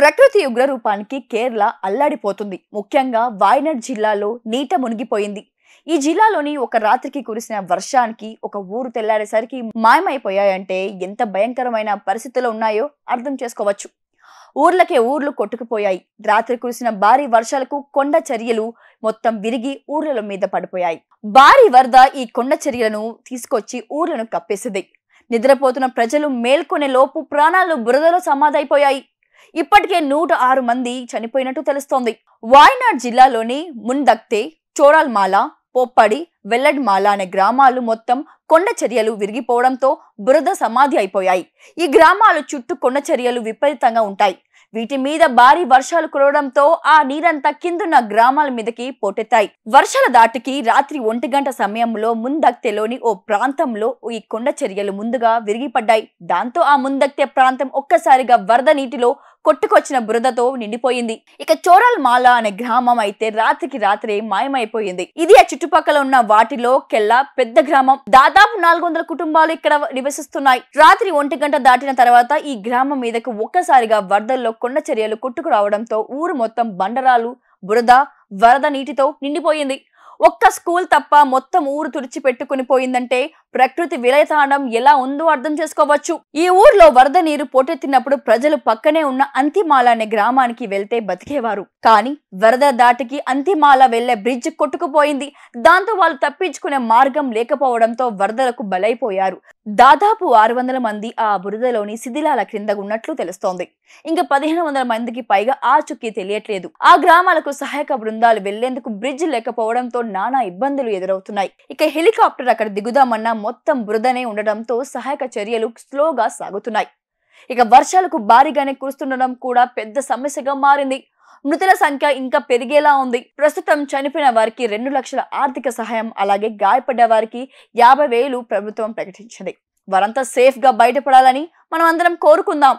ప్రకృతి ఉగ్రరూపానికి కేరళ అల్లాడిపోతుంది ముఖ్యంగా వాయనాడ్ జిల్లాలో నీట మునిగిపోయింది ఈ జిల్లాలోని ఒక రాత్రికి కురిసిన వర్షానికి ఒక ఊరు తెల్లారేసరికి మాయమైపోయాయంటే ఎంత భయంకరమైన పరిస్థితులు ఉన్నాయో అర్థం చేసుకోవచ్చు ఊర్లకే ఊర్లు కొట్టుకుపోయాయి రాత్రి కురిసిన భారీ వర్షాలకు కొండ చర్యలు మొత్తం విరిగి ఊర్ల మీద పడిపోయాయి భారీ వరద ఈ కొండ చర్యలను తీసుకొచ్చి ఊర్లను కప్పేసింది నిద్రపోతున్న ప్రజలు మేల్కొనే లోపు ప్రాణాలు బురదలో సమాధైపోయాయి ఇప్పటికే నూట ఆరు మంది చనిపోయినట్టు తెలుస్తోంది వాయనాడ్ జిల్లాలోని ముందక్తే చోరాల్మాల పోప్పడి వెల్లడ్మాల అనే గ్రామాలు మొత్తం కొండ చర్యలు విరిగిపోవడంతో బురద సమాధి అయిపోయాయి ఈ గ్రామాలు చుట్టూ కొండ చర్యలు విపరీతంగా ఉంటాయి వీటి మీద భారీ వర్షాలు కురవడంతో ఆ నీరంతా కిందున్న గ్రామాల మీదకి పోటెత్తాయి వర్షాల దాటికి రాత్రి ఒంటి గంట సమయంలో ముందక్తెలోని ఓ ప్రాంతంలో ఈ కొండ చర్యలు ముందుగా విరిగిపడ్డాయి దాంతో ఆ ముందక్తె ప్రాంతం ఒక్కసారిగా వరద నీటిలో కొట్టుకొచ్చిన బురదతో నిండిపోయింది ఇక చోరల్ మాల అనే గ్రామం అయితే రాత్రికి రాత్రే మాయమైపోయింది ఇది ఆ చుట్టుపక్కల ఉన్న వాటిలో కెల్లా పెద్ద గ్రామం దాదాపు నాలుగు వందల కుటుంబాలు ఇక్కడ నివసిస్తున్నాయి రాత్రి ఒంటి గంట దాటిన తర్వాత ఈ గ్రామం మీదకు ఒక్కసారిగా వరదల్లో కొండ చర్యలు కొట్టుకురావడంతో ఊరు మొత్తం బండరాలు బురద వరద నీటితో నిండిపోయింది ఒక్క స్కూల్ తప్ప మొత్తం ఊరు తుడిచిపెట్టుకుని పోయిందంటే ప్రకృతి విలయతాండం ఎలా ఉందో అర్థం చేసుకోవచ్చు ఈ ఊర్లో వరద నీరు పోటెత్తినప్పుడు ప్రజలు పక్కనే ఉన్న అంతిమాల అనే గ్రామానికి వెళ్తే బతికేవారు కానీ వరద దాటికి అంతిమాల వెళ్లే బ్రిడ్జ్ కొట్టుకుపోయింది దాంతో వాళ్ళు తప్పించుకునే మార్గం లేకపోవడంతో వరదలకు బలైపోయారు దాదాపు ఆరు వందల మంది ఆ బురదలోని శిథిలాల క్రింద ఉన్నట్లు తెలుస్తోంది ఇంకా పదిహేను వందల మందికి పైగా చుక్కి తెలియట్లేదు ఆ గ్రామాలకు సహాయక బృందాలు వెళ్లేందుకు బ్రిడ్జ్ లేకపోవడంతో నానా ఇబ్బందులు ఎదురవుతున్నాయి ఇక హెలికాప్టర్ అక్కడ దిగుదామన్నా మొత్తం బురదనే ఉండడంతో సహాయక చర్యలు స్లోగా సాగుతున్నాయి ఇక వర్షాలకు భారీగానే కురుస్తుండడం కూడా పెద్ద సమస్యగా మారింది మృతుల సంఖ్య ఇంకా పెరిగేలా ఉంది ప్రస్తుతం చనిపోయిన వారికి రెండు లక్షల ఆర్థిక సహాయం అలాగే గాయపడ్డ వారికి యాభై వేలు ప్రభుత్వం ప్రకటించింది వారంతా సేఫ్ గా బయటపడాలని మనం అందరం కోరుకుందాం